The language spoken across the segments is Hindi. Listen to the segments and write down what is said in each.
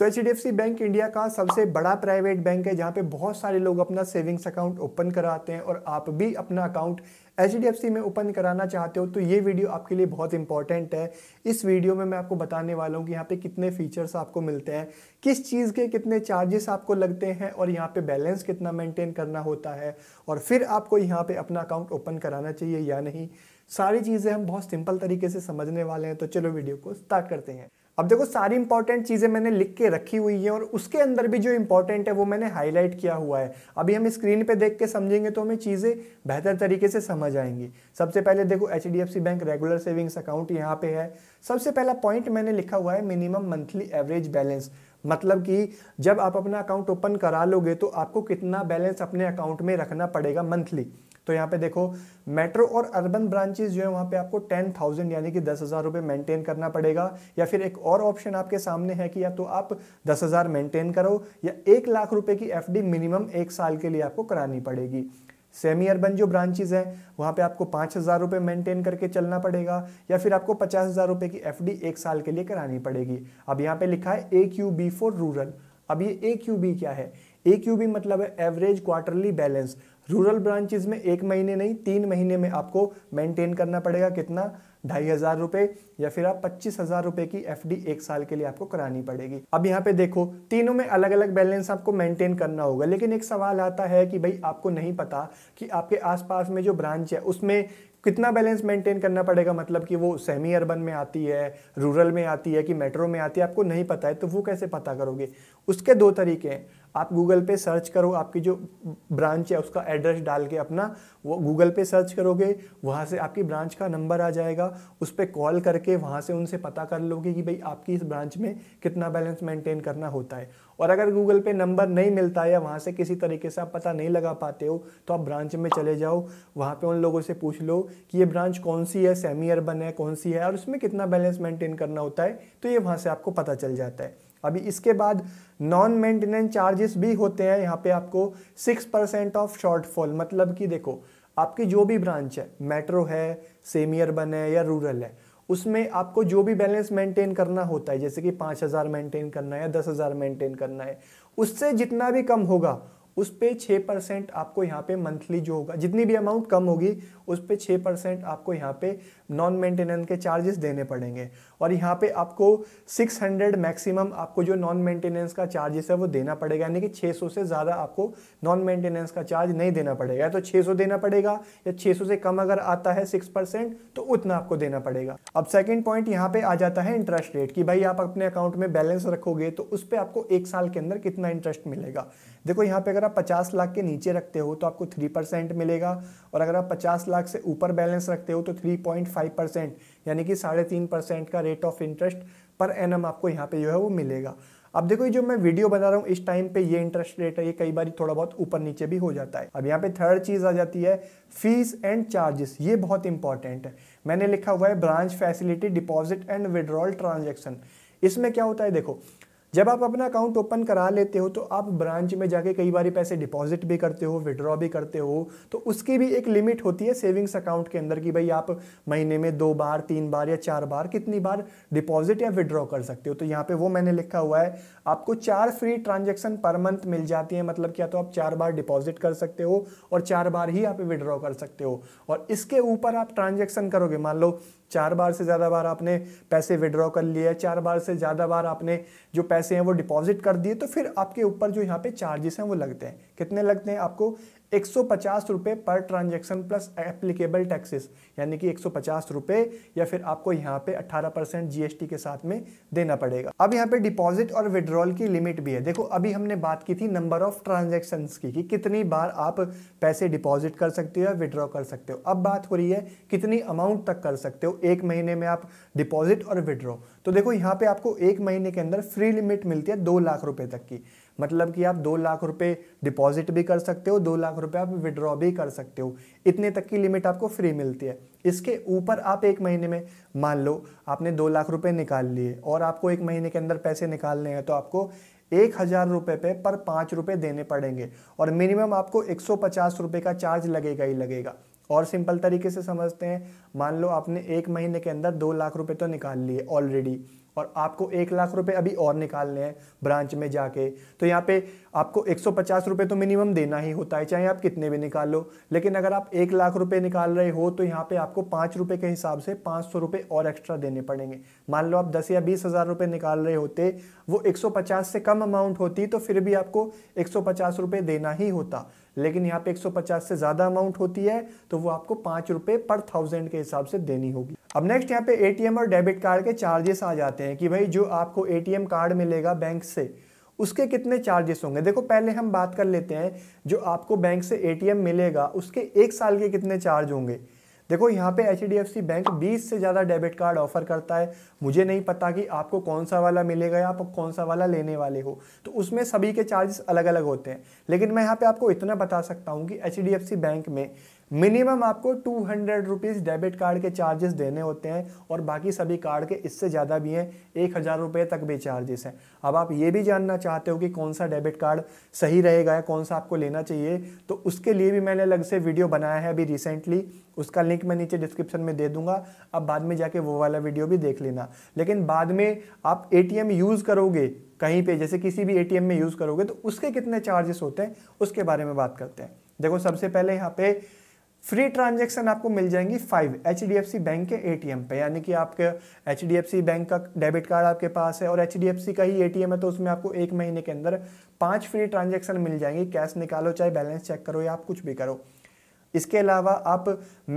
तो एच बैंक इंडिया का सबसे बड़ा प्राइवेट बैंक है जहाँ पे बहुत सारे लोग अपना सेविंग्स अकाउंट ओपन कराते हैं और आप भी अपना अकाउंट एच में ओपन कराना चाहते हो तो ये वीडियो आपके लिए बहुत इंपॉर्टेंट है इस वीडियो में मैं आपको बताने वाला हूँ कि यहाँ पे कितने फीचर्स आपको मिलते हैं किस चीज़ के कितने चार्जेस आपको लगते हैं और यहाँ पे बैलेंस कितना मेंटेन करना होता है और फिर आपको यहाँ पे अपना अकाउंट ओपन कराना चाहिए या नहीं सारी चीज़ें हम बहुत सिंपल तरीके से समझने वाले हैं तो चलो वीडियो को स्टार्ट करते हैं अब देखो सारी इंपॉर्टेंट चीज़ें मैंने लिख के रखी हुई हैं और उसके अंदर भी जो इंपॉर्टेंट है वो मैंने हाईलाइट किया हुआ है अभी हम स्क्रीन पे देख के समझेंगे तो हमें चीज़ें बेहतर तरीके से समझ आएंगी सबसे पहले देखो H bank regular savings account यहाँ पे है सबसे पहला पॉइंट मैंने लिखा हुआ है मिनिमम मंथली एवरेज बैलेंस मतलब कि जब आप अपना अकाउंट ओपन करा लोगे तो आपको कितना बैलेंस अपने अकाउंट में रखना पड़ेगा मंथली तो यहाँ पे देखो मेट्रो और अर्बन ब्रांचेस जो है वहाँ पे आपको टेन थाउजेंड यानी कि दस हज़ार रुपये मेंटेन करना पड़ेगा या फिर एक और ऑप्शन आपके सामने है कि या तो आप दस हज़ार मेंटेन करो या एक लाख रुपए की एफ मिनिमम एक साल के लिए आपको करानी पड़ेगी सेमी अर्बन जो ब्रांचेज हैं वहाँ पे आपको पाँच हज़ार रुपये मेंटेन करके चलना पड़ेगा या फिर आपको पचास हज़ार रुपये की एफडी एक साल के लिए करानी पड़ेगी अब यहाँ पे लिखा है A Q B for rural अब ये ए क्यू बी क्या है ए क्यू बी मतलब है average quarterly balance rural branches में एक महीने नहीं तीन महीने में आपको मेंटेन करना पड़ेगा कितना ढाई हज़ार रुपए या फिर आप पच्चीस हज़ार रुपए की एफ डी एक साल के लिए आपको करानी पड़ेगी अब यहाँ पे देखो तीनों में अलग अलग बैलेंस आपको मेंटेन करना होगा लेकिन एक सवाल आता है कि भाई आपको नहीं पता कि आपके आसपास में जो ब्रांच है उसमें कितना बैलेंस मेंटेन करना पड़ेगा मतलब कि वो सेमी अर्बन में आती है रूरल में आती है कि मेट्रो में आती है आपको नहीं पता है तो वो कैसे पता करोगे उसके दो तरीके हैं आप गूगल पे सर्च करो आपकी जो ब्रांच है उसका एड्रेस डाल के अपना वो गूगल पे सर्च करोगे वहाँ से आपकी ब्रांच का नंबर आ जाएगा उस पर कॉल करके वहाँ से उनसे पता कर लोगे कि भाई आपकी इस ब्रांच में कितना बैलेंस मेंटेन करना होता है और अगर गूगल पे नंबर नहीं मिलता है या वहाँ से किसी तरीके से आप पता नहीं लगा पाते हो तो आप ब्रांच में चले जाओ वहाँ पे उन लोगों से पूछ लो कि ये ब्रांच कौन सी है सेमी अर्बन है कौन सी है और उसमें कितना बैलेंस मेंटेन करना होता है तो ये वहाँ से आपको पता चल जाता है अभी इसके बाद नॉन मेंटेनेंस चार्जेस भी होते हैं यहाँ पे आपको सिक्स परसेंट ऑफ शॉर्टफॉल मतलब कि देखो आपकी जो भी ब्रांच है मेट्रो है सेमी अर्बन है या रूरल है उसमें आपको जो भी बैलेंस मेंटेन करना होता है जैसे कि पाँच हज़ार मेंटेन करना है दस हज़ार मेंटेन करना है उससे जितना भी कम होगा उस पर छः परसेंट आपको यहाँ पे मंथली जो होगा जितनी भी अमाउंट कम होगी उस पर छः परसेंट आपको यहाँ पे नॉन मेंटेनेंस के चार्जेस देने पड़ेंगे और यहाँ पे आपको 600 मैक्सिमम आपको जो नॉन मेंटेनेंस का चार्जेस है वो देना पड़ेगा यानी कि 600 से ज़्यादा आपको नॉन मेंटेनेंस का चार्ज नहीं देना पड़ेगा तो 600 देना पड़ेगा या सौ से कम अगर आता है परसेंट तो उतना आपको देना पड़ेगा अब सेकेंड पॉइंट यहाँ पे आ जाता है इंटरेस्ट रेट कि भाई आप अपने अकाउंट में बैलेंस रखोगे तो उस पर आपको एक साल के अंदर कितना इंटरेस्ट मिलेगा देखो यहाँ पे अगर आप 50 लाख के नीचे रखते हो तो आपको 3 परसेंट मिलेगा और अगर आप 50 लाख से ऊपर बैलेंस रखते हो तो 3.5 परसेंट यानी कि साढ़े तीन परसेंट का रेट ऑफ इंटरेस्ट पर एन आपको यहाँ पे जो है वो मिलेगा अब देखो ये जो मैं वीडियो बना रहा हूँ इस टाइम पे ये इंटरेस्ट रेट है ये कई बार थोड़ा बहुत ऊपर नीचे भी हो जाता है अब यहाँ पे थर्ड चीज़ आ जाती है फीस एंड चार्जेस ये बहुत इंपॉर्टेंट है मैंने लिखा हुआ है branch facility deposit and withdrawal transaction इसमें क्या होता है देखो जब आप अपना अकाउंट ओपन करा लेते हो तो आप ब्रांच में जाके कई बार पैसे डिपॉजिट भी करते हो विड्रॉ भी करते हो तो उसकी भी एक लिमिट होती है सेविंग्स अकाउंट के अंदर कि भाई आप महीने में दो बार तीन बार या चार बार कितनी बार डिपॉजिट या विड्रॉ कर सकते हो तो यहाँ पे वो मैंने लिखा हुआ है आपको चार फ्री ट्रांजेक्शन पर मंथ मिल जाती है मतलब क्या तो आप चार बार डिपॉजिट कर सकते हो और चार बार ही आप विड्रॉ कर सकते हो और इसके ऊपर आप ट्रांजेक्शन करोगे मान लो चार बार से ज़्यादा बार आपने पैसे विड्रॉ कर लिए चार बार से ज़्यादा बार आपने जो पैसे हैं वो डिपॉजिट कर दिए तो फिर आपके ऊपर जो यहाँ पे चार्जेस हैं वो लगते हैं कितने लगते हैं आपको एक सौ per transaction plus applicable taxes यानी कि एक सौ या फिर आपको यहाँ पे 18 परसेंट जीएसटी के साथ में देना पड़ेगा अब यहाँ पे डिपॉजिट और विड्रॉल की लिमिट भी है देखो अभी हमने बात की थी नंबर ऑफ ट्रांजेक्शन की कि कितनी बार आप पैसे डिपॉजिट कर सकते हो या विड्रॉ कर सकते हो अब बात हो रही है कितनी अमाउंट तक कर सकते हो एक महीने में आप डिपॉजिट और विड्रॉ तो देखो यहाँ पे आपको एक महीने के अंदर फ्री लिमिट मिलती है दो लाख रुपए तक की मतलब कि आप दो लाख रुपए डिपॉजिट भी कर सकते हो दो लाख रुपए आप विड्रॉ भी कर सकते हो इतने तक की लिमिट आपको फ्री मिलती है इसके ऊपर आप एक महीने में मान लो आपने दो लाख रुपए निकाल लिए और आपको एक महीने के अंदर पैसे निकालने हैं तो आपको एक हज़ार रुपये पे पर पाँच रुपये देने पड़ेंगे और मिनिमम आपको एक सौ पचास रुपये का चार्ज लगेगा ही लगेगा और सिंपल तरीके से समझते हैं मान लो आपने एक महीने के अंदर दो लाख रुपए तो निकाल लिए ऑलरेडी और आपको एक लाख रुपए अभी और निकालने हैं ब्रांच में जाके तो यहाँ पे आपको एक सौ पचास रुपये तो मिनिमम देना ही होता है चाहे आप कितने भी निकाल लो लेकिन अगर आप एक लाख रुपए निकाल रहे हो तो यहाँ पे आपको पाँच रुपये के हिसाब से पाँच सौ रुपये और एक्स्ट्रा देने पड़ेंगे मान लो आप दस या बीस हज़ार रुपये निकाल रहे होते वो एक सौ पचास से कम अमाउंट होती तो फिर भी आपको एक सौ पचास रुपये देना ही होता लेकिन यहाँ पे पचास से ज़्यादा अमाउंट होती है तो वो आपको पाँच रुपये पर थाउजेंड के हिसाब से देनी होगी अब नेक्स्ट यहाँ पे एटीएम और डेबिट कार्ड के चार्जेस आ जाते हैं कि भाई जो आपको एटीएम कार्ड मिलेगा बैंक से उसके कितने चार्जेस होंगे देखो पहले हम बात कर लेते हैं जो आपको बैंक से एटीएम मिलेगा उसके एक साल के कितने चार्ज होंगे देखो यहाँ पे एच बैंक 20 से ज़्यादा डेबिट कार्ड ऑफर करता है मुझे नहीं पता कि आपको कौन सा वाला मिलेगा या आप कौन सा वाला लेने वाले हो तो उसमें सभी के चार्जेस अलग अलग होते हैं लेकिन मैं यहाँ पे आपको इतना बता सकता हूँ कि एच बैंक में मिनिमम आपको two hundred rupees debit card के चार्जेस देने होते हैं और बाकी सभी कार्ड के इससे ज़्यादा भी हैं एक हज़ार रुपये तक भी चार्जेस हैं अब आप ये भी जानना चाहते हो कि कौन सा डेबिट कार्ड सही रहेगा या कौन सा आपको लेना चाहिए तो उसके लिए भी मैंने अलग से वीडियो बनाया है अभी रिसेंटली उसका लिंक मैं नीचे डिस्क्रिप्शन में दे दूंगा अब बाद में जाके वो वाला वीडियो भी देख लेना लेकिन बाद में आप ए यूज़ करोगे कहीं पे जैसे किसी भी एटीएम में यूज़ करोगे तो उसके कितने चार्जेस होते हैं उसके बारे में बात करते हैं देखो सबसे पहले यहाँ पे फ्री ट्रांजेक्शन आपको मिल जाएंगी फाइव एच बैंक के ए पे यानी कि आपके एच बैंक का डेबिट कार्ड आपके पास है और एच का ही ए है तो उसमें आपको एक महीने के अंदर पांच फ्री ट्रांजेक्शन मिल जाएंगी कैश निकालो चाहे बैलेंस चेक करो या आप कुछ भी करो इसके अलावा आप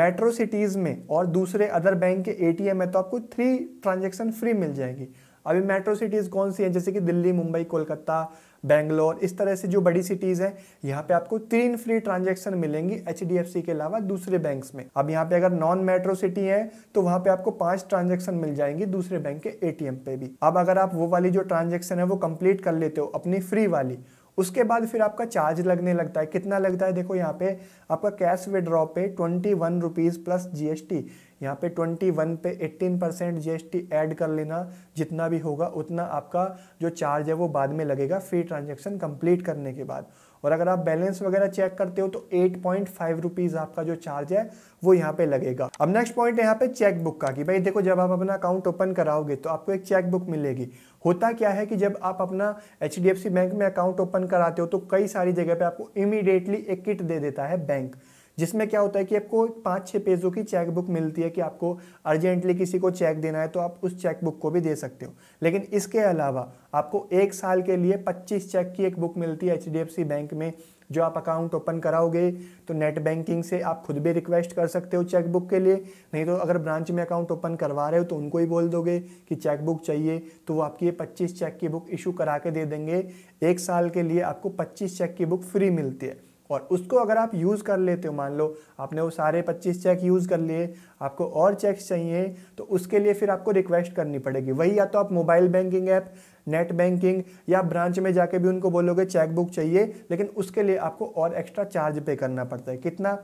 मेट्रो सिटीज़ में और दूसरे अदर बैंक के ए है तो आपको थ्री ट्रांजेक्शन फ्री मिल जाएंगी अभी मेट्रो सिटीज़ कौन सी हैं जैसे कि दिल्ली मुंबई कोलकाता बेंगलोर इस तरह से जो बड़ी सिटीज़ हैं यहाँ पे आपको तीन फ्री ट्रांजेक्शन मिलेंगी एच के अलावा दूसरे बैंक्स में अब यहाँ पे अगर नॉन मेट्रो सिटी है तो वहाँ पे आपको पांच ट्रांजेक्शन मिल जाएंगी दूसरे बैंक के एटीएम पे भी अब अगर आप वो वाली जो ट्रांजेक्शन है वो कंप्लीट कर लेते हो अपनी फ्री वाली उसके बाद फिर आपका चार्ज लगने लगता है कितना लगता है देखो यहाँ पे आपका कैश विड्रॉ पे twenty one rupees plus G S T यहाँ पे ट्वेंटी वन पे eighteen percent G S T add कर लेना जितना भी होगा उतना आपका जो चार्ज है वो बाद में लगेगा फी ट्रांजेक्शन कंप्लीट करने के बाद और अगर आप बैलेंस वगैरह चेक करते हो तो एट पॉइंट फाइव रुपीज़ आपका जो चार्ज है वो यहाँ पे लगेगा अब नेक्स्ट पॉइंट है यहाँ पे चेकबुक का कि भाई देखो जब आप अपना अकाउंट ओपन कराओगे तो आपको एक चेकबुक मिलेगी होता क्या है कि जब आप अपना एच बैंक में अकाउंट ओपन कराते हो तो कई सारी जगह पर आपको इमीडिएटली एक किट दे देता है बैंक जिसमें क्या होता है कि आपको पाँच छः पेजों की चेक बुक मिलती है कि आपको अर्जेंटली किसी को चेक देना है तो आप उस चेक बुक को भी दे सकते हो लेकिन इसके अलावा आपको एक साल के लिए पच्चीस चेक की एक बुक मिलती है एच बैंक में जो आप अकाउंट ओपन कराओगे तो नेट बैंकिंग से आप खुद भी रिक्वेस्ट कर सकते हो चेकबुक के लिए नहीं तो अगर ब्रांच में अकाउंट ओपन करवा रहे हो तो उनको ही बोल दोगे कि चेकबुक चाहिए तो वो आपकी ये पच्चीस चेक की बुक इशू करा के दे देंगे एक साल के लिए आपको पच्चीस चेक की बुक फ्री मिलती है और उसको अगर आप यूज़ कर लेते हो मान लो आपने वो सारे 25 चेक यूज़ कर लिए आपको और चेक्स चाहिए तो उसके लिए फिर आपको रिक्वेस्ट करनी पड़ेगी वही या तो आप mobile banking app net banking या ब्रांच में जाके भी उनको बोलोगे चेक बुक चाहिए लेकिन उसके लिए आपको और एक्स्ट्रा चार्ज पे करना पड़ता है कितना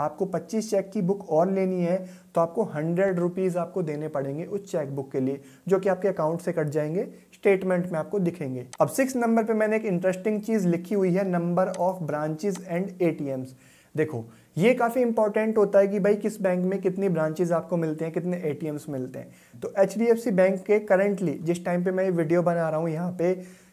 आपको 25 चेक की बुक और लेनी है तो आपको हंड्रेड रुपीज़ आपको देने पड़ेंगे उस चेक बुक के लिए जो कि आपके अकाउंट से कट जाएंगे स्टेटमेंट में आपको दिखेंगे अब सिक्स नंबर पे मैंने एक इंटरेस्टिंग चीज लिखी हुई है number of branches and ATMs देखो ये काफ़ी इंपॉर्टेंट होता है कि भाई किस बैंक में कितनी ब्रांचेज आपको मिलते हैं कितने एटीएम्स मिलते हैं तो एच बैंक के करंटली जिस टाइम पे मैं ये वीडियो बना रहा हूँ यहाँ पे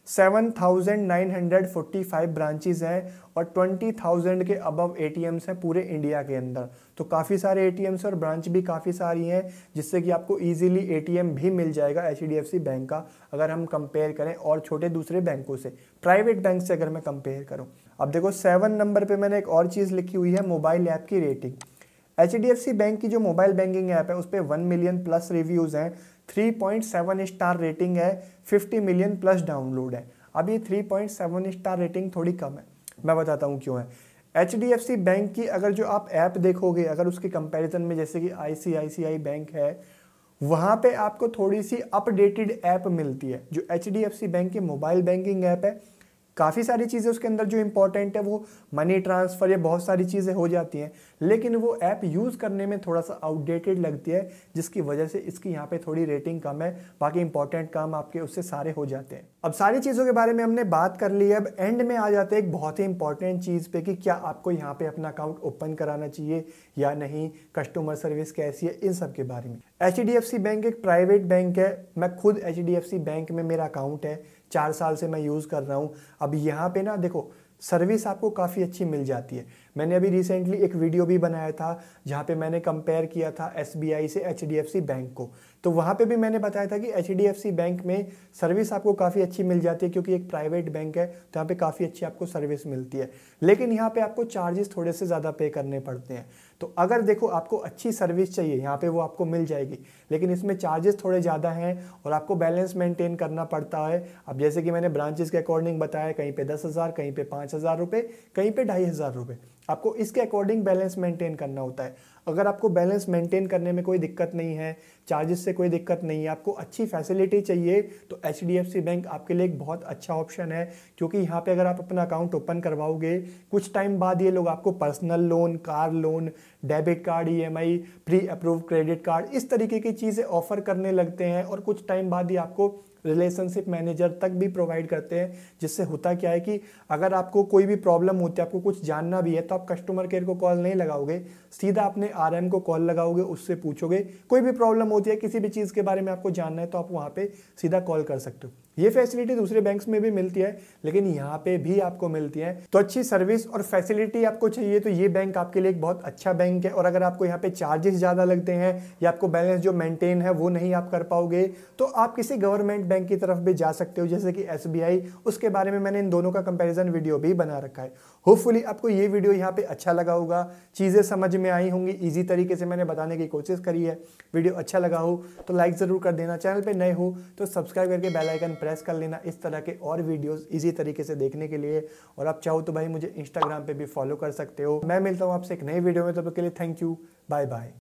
7,945 ब्रांचेस हैं और 20,000 के अबव एम्स हैं पूरे इंडिया के अंदर तो काफ़ी सारे एटीएम्स और ब्रांच भी काफ़ी सारी हैं जिससे कि आपको इजीली एटीएम भी मिल जाएगा सी बैंक का अगर हम कंपेयर करें और छोटे दूसरे बैंकों से प्राइवेट बैंक से अगर मैं कंपेयर करूँ अब देखो सेवन नंबर पर मैंने एक और चीज़ लिखी हुई है मोबाइल ऐप की रेटिंग एच बैंक की जो मोबाइल बैंकिंग ऐप है उस पर वन मिलियन प्लस रिव्यूज़ हैं 3.7 स्टार रेटिंग है 50 मिलियन प्लस डाउनलोड है अब ये 3.7 स्टार रेटिंग थोड़ी कम है मैं बताता हूँ क्यों है एच बैंक की अगर जो आप ऐप देखोगे अगर उसके कंपैरिजन में जैसे कि आई बैंक है वहाँ पे आपको थोड़ी सी अपडेटेड ऐप मिलती है जो एच बैंक की मोबाइल बैंकिंग ऐप है काफ़ी सारी चीज़ें उसके अंदर जो इंपॉर्टेंट है वो मनी ट्रांसफ़र या बहुत सारी चीज़ें हो जाती हैं लेकिन वो ऐप यूज़ करने में थोड़ा सा आउटडेटेड लगती है जिसकी वजह से इसकी यहाँ पे थोड़ी रेटिंग कम है बाकी इंपॉर्टेंट काम आपके उससे सारे हो जाते हैं अब सारी चीज़ों के बारे में हमने बात कर ली है अब एंड में आ जाते हैं एक बहुत ही इंपॉर्टेंट चीज़ पे कि क्या आपको यहाँ पे अपना अकाउंट ओपन कराना चाहिए या नहीं कस्टमर सर्विस कैसी है इन सब के बारे में एच बैंक एक प्राइवेट बैंक है मैं खुद एच बैंक में मेरा अकाउंट है चार साल से मैं यूज़ कर रहा हूँ अब यहाँ पे ना देखो सर्विस आपको काफ़ी अच्छी मिल जाती है मैंने अभी रिसेंटली एक वीडियो भी बनाया था जहाँ पे मैंने कंपेयर किया था एस से एच बैंक को तो वहाँ पे भी मैंने बताया था कि एच बैंक में सर्विस आपको काफ़ी अच्छी मिल जाती है क्योंकि एक प्राइवेट बैंक है तो यहाँ पे काफ़ी अच्छी आपको सर्विस मिलती है लेकिन यहाँ पे आपको चार्जेस थोड़े से ज़्यादा पे करने पड़ते हैं तो अगर देखो आपको अच्छी सर्विस चाहिए यहाँ पे वो आपको मिल जाएगी लेकिन इसमें चार्जेस थोड़े ज़्यादा हैं और आपको बैलेंस मेंटेन करना पड़ता है अब जैसे कि मैंने ब्रांचेस के अकॉर्डिंग बताया कहीं पे दस हज़ार कहीं पे पाँच हज़ार रुपये कहीं पे ढाई हज़ार रुपये आपको इसके अकॉर्डिंग बैलेंस मेंटेन करना होता है अगर आपको बैलेंस मेंटेन करने में कोई दिक्कत नहीं है चार्जेस से कोई दिक्कत नहीं है आपको अच्छी फैसिलिटी चाहिए तो एच बैंक आपके लिए एक बहुत अच्छा ऑप्शन है क्योंकि यहाँ पे अगर आप अपना अकाउंट ओपन करवाओगे कुछ टाइम बाद ये लोग आपको personal loan car loan debit card ई प्री अप्रूव क्रेडिट कार्ड इस तरीके की चीज़ें ऑफर करने लगते हैं और कुछ टाइम बाद ही आपको रिलेशनशिप मैनेजर तक भी प्रोवाइड करते हैं जिससे होता क्या है कि अगर आपको कोई भी प्रॉब्लम होती है आपको कुछ जानना भी है तो आप कस्टमर केयर को कॉल नहीं लगाओगे सीधा अपने आरएम को कॉल लगाओगे उससे पूछोगे कोई भी प्रॉब्लम हो होती है किसी भी चीज़ के बारे में आपको जानना है तो आप वहाँ पर सीधा कॉल कर सकते हो ये फैसिलिटी दूसरे बैंक्स में भी मिलती है लेकिन यहाँ पे भी आपको मिलती है तो अच्छी सर्विस और फैसिलिटी आपको चाहिए तो ये बैंक आपके लिए एक बहुत अच्छा बैंक है और अगर आपको यहाँ पे चार्जेस ज़्यादा लगते हैं या आपको बैलेंस जो मेंटेन है वो नहीं आप कर पाओगे तो आप किसी गवर्नमेंट बैंक की तरफ भी जा सकते हो जैसे कि एस उसके बारे में मैंने इन दोनों का कंपेरिजन वीडियो भी बना रखा है होपफुली आपको ये वीडियो यहाँ पे अच्छा लगा होगा चीज़ें समझ में आई होंगी ईजी तरीके से मैंने बताने की कोशिश करी है वीडियो अच्छा लगा हो तो लाइक ज़रूर कर देना चैनल पर नए हो तो सब्सक्राइब करके बेलाइकन प्रेस प्रेस कर लेना इस तरह के और वीडियोस इजी तरीके से देखने के लिए और आप चाहो तो भाई मुझे इंस्टाग्राम पे भी फॉलो कर सकते हो मैं मिलता हूँ आपसे एक नई वीडियो में तब तो के लिए थैंक यू बाय बाय